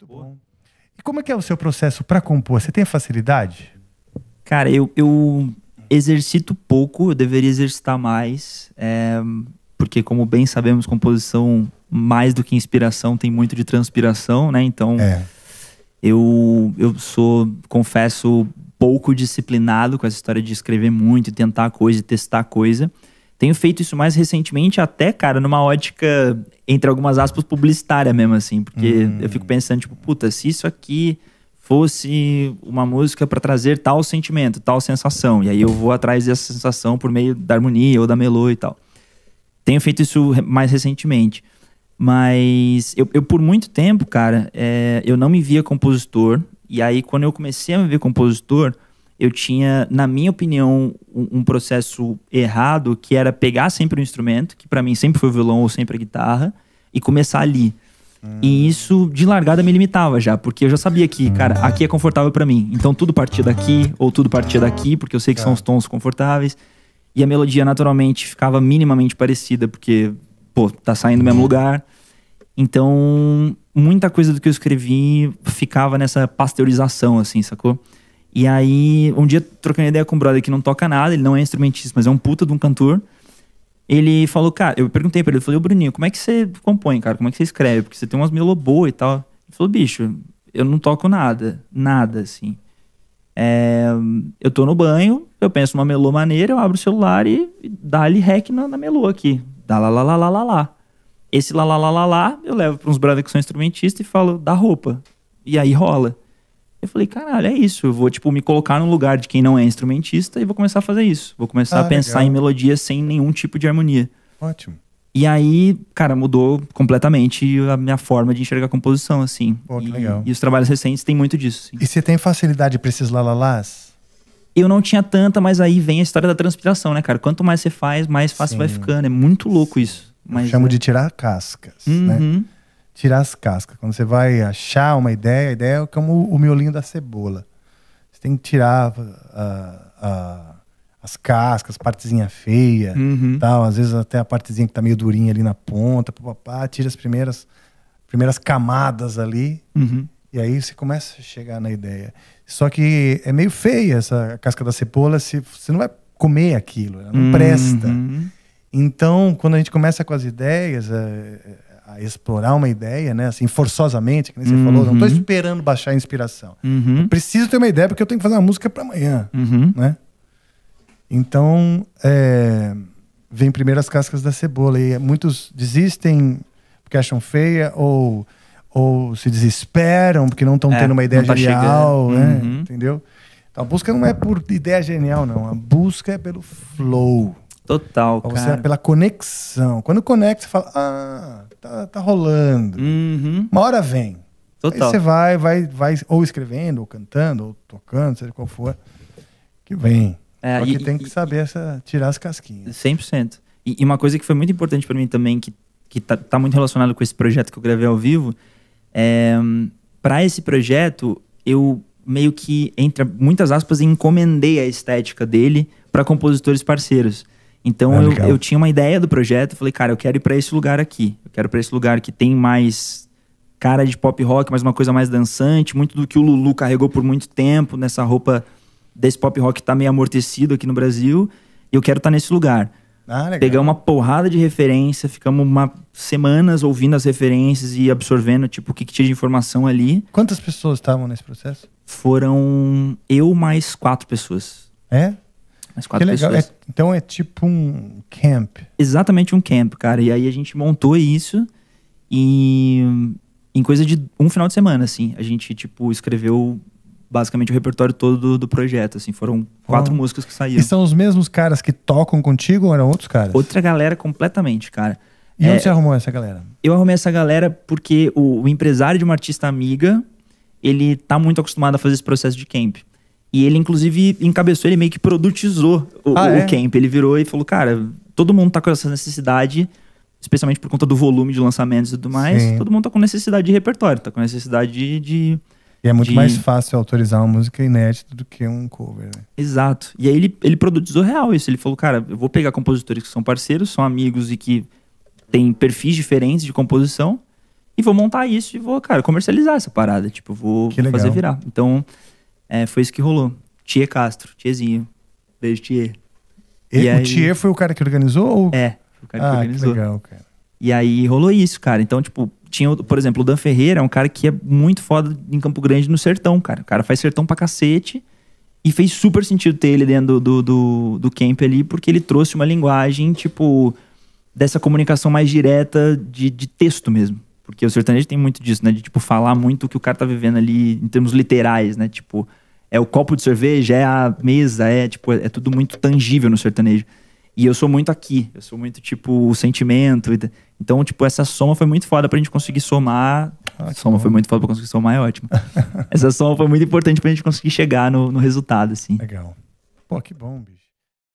Muito bom. E como é que é o seu processo para compor? Você tem facilidade? Cara, eu, eu exercito pouco, eu deveria exercitar mais, é, porque como bem sabemos, composição mais do que inspiração tem muito de transpiração, né? Então, é. eu eu sou, confesso, pouco disciplinado com essa história de escrever muito tentar coisa e testar coisa. Tenho feito isso mais recentemente, até, cara, numa ótica, entre algumas aspas, publicitária mesmo, assim. Porque hum. eu fico pensando, tipo, puta, se isso aqui fosse uma música para trazer tal sentimento, tal sensação. E aí eu vou atrás dessa sensação por meio da harmonia ou da melô e tal. Tenho feito isso mais recentemente. Mas eu, eu por muito tempo, cara, é, eu não me via compositor. E aí, quando eu comecei a me ver compositor, eu tinha, na minha opinião, um, um processo errado, que era pegar sempre um instrumento, que para mim sempre foi o violão ou sempre a guitarra, e começar ali. Hum. E isso de largada me limitava já, porque eu já sabia que, cara, hum. aqui é confortável para mim. Então tudo partia daqui ou tudo partia daqui, porque eu sei que são é. os tons confortáveis. E a melodia naturalmente ficava minimamente parecida, porque, pô, tá saindo do mesmo uhum. lugar. Então, muita coisa do que eu escrevi ficava nessa pasteurização, assim, sacou? E aí, um dia, trocando ideia com um brother que não toca nada, ele não é instrumentista, mas é um puta de um cantor. Ele falou, cara, eu perguntei pra ele, eu falei, ô Bruninho, como é que você compõe, cara? Como é que você escreve? Porque você tem umas melô boas e tal. Ele falou, bicho, eu não toco nada, nada, assim. É, eu tô no banho, eu penso numa melô maneira, eu abro o celular e, e dá-lhe rec na, na melô aqui. Dá lá lá lá lá lá lá. Esse lá lá lá lá lá, eu levo pra uns brothers que são instrumentistas e falo, dá roupa. E aí rola. Eu falei, caralho, é isso. Eu vou, tipo, me colocar no lugar de quem não é instrumentista e vou começar a fazer isso. Vou começar ah, a pensar legal. em melodias sem nenhum tipo de harmonia. Ótimo. E aí, cara, mudou completamente a minha forma de enxergar a composição, assim. Pô, que e, legal. E os trabalhos recentes têm muito disso. Assim. E você tem facilidade pra esses lalalás? Eu não tinha tanta, mas aí vem a história da transpiração, né, cara? Quanto mais você faz, mais fácil Sim. vai ficando. É muito louco isso. Mas, Eu chamo é... de tirar cascas, né? uhum. né? tirar as cascas. Quando você vai achar uma ideia, a ideia é como o miolinho da cebola. Você tem que tirar ah, ah, as cascas, partezinha feia, uhum. tal. Às vezes até a partezinha que tá meio durinha ali na ponta, Papá, tira as primeiras, primeiras camadas ali. Uhum. E aí você começa a chegar na ideia. Só que é meio feia essa casca da cebola, se você não vai comer aquilo, ela não uhum. presta. Então, quando a gente começa com as ideias, é, a explorar uma ideia, né? Assim, forçosamente, que nem você uhum. falou, não estou esperando baixar a inspiração. Uhum. preciso ter uma ideia porque eu tenho que fazer uma música para amanhã, uhum. né? Então, é, vem primeiro as cascas da cebola e muitos desistem porque acham feia ou ou se desesperam porque não estão é, tendo uma ideia tá genial, né? Uhum. Entendeu? Então, a busca não é por ideia genial, não. A busca é pelo flow. Total, é cara. Você, pela conexão. Quando conecta, você fala, ah, tá, tá rolando. Uhum. Uma hora vem. Total. Aí você vai, vai, vai, ou escrevendo, ou cantando, ou tocando, seja qual for, que vem. É, Só que e, tem que saber essa, tirar as casquinhas. 100%. E, e uma coisa que foi muito importante para mim também, que, que tá, tá muito relacionado com esse projeto que eu gravei ao vivo, é, para esse projeto, eu meio que, entre muitas aspas, encomendei a estética dele para compositores parceiros. Então ah, eu, eu, tinha uma ideia do projeto, falei, cara, eu quero ir para esse lugar aqui. Eu quero para esse lugar que tem mais cara de pop rock, mas uma coisa mais dançante, muito do que o Lulu carregou por muito tempo nessa roupa desse pop rock que tá meio amortecido aqui no Brasil. E eu quero estar tá nesse lugar. Ah, legal. Pegamos uma porrada de referência, ficamos uma, semanas ouvindo as referências e absorvendo, tipo, o que, que tinha de informação ali. Quantas pessoas estavam nesse processo? Foram eu mais quatro pessoas. É? mais quatro que legal. É, então é tipo um camp. Exatamente um camp, cara. E aí a gente montou isso em, em coisa de um final de semana, assim. A gente, tipo, escreveu basicamente o repertório todo do, do projeto, assim. Foram quatro oh. músicas que saíram. E são os mesmos caras que tocam contigo ou eram outros caras? Outra galera completamente, cara. E é, onde você arrumou essa galera? Eu arrumei essa galera porque o, o empresário de uma artista amiga, ele tá muito acostumado a fazer esse processo de camp. E ele, inclusive, encabeçou, ele meio que produtizou o, ah, o é? camp. Ele virou e falou, cara, todo mundo tá com essa necessidade, especialmente por conta do volume de lançamentos e tudo mais, Sim. todo mundo tá com necessidade de repertório, tá com necessidade de... de e é muito de... mais fácil autorizar uma música inédita do que um cover, né? Exato. E aí ele, ele produtizou real isso. Ele falou, cara, eu vou pegar compositores que são parceiros, são amigos e que têm perfis diferentes de composição, e vou montar isso e vou, cara, comercializar essa parada. Tipo, vou, vou fazer virar. Então... É, foi isso que rolou. Tia Castro, tiezinho. Beijo, tia. E, e o aí... foi o cara que organizou? Ou... É, foi o cara ah, que organizou. Que legal, cara. E aí rolou isso, cara. Então, tipo, tinha, por exemplo, o Dan Ferreira é um cara que é muito foda em Campo Grande no sertão, cara. O cara faz sertão pra cacete. E fez super sentido ter ele dentro do, do, do, do camp ali, porque ele trouxe uma linguagem, tipo, dessa comunicação mais direta de, de texto mesmo. Porque o sertanejo tem muito disso, né? De, tipo, falar muito o que o cara tá vivendo ali em termos literais, né? Tipo, é o copo de cerveja, é a mesa, é tipo, é tudo muito tangível no sertanejo. E eu sou muito aqui, eu sou muito tipo o sentimento. Então, tipo, essa soma foi muito foda pra gente conseguir somar. Ah, soma bom. foi muito foda pra conseguir somar, é ótimo. essa soma foi muito importante pra gente conseguir chegar no, no resultado, assim. Legal. Pô, que bom, bicho.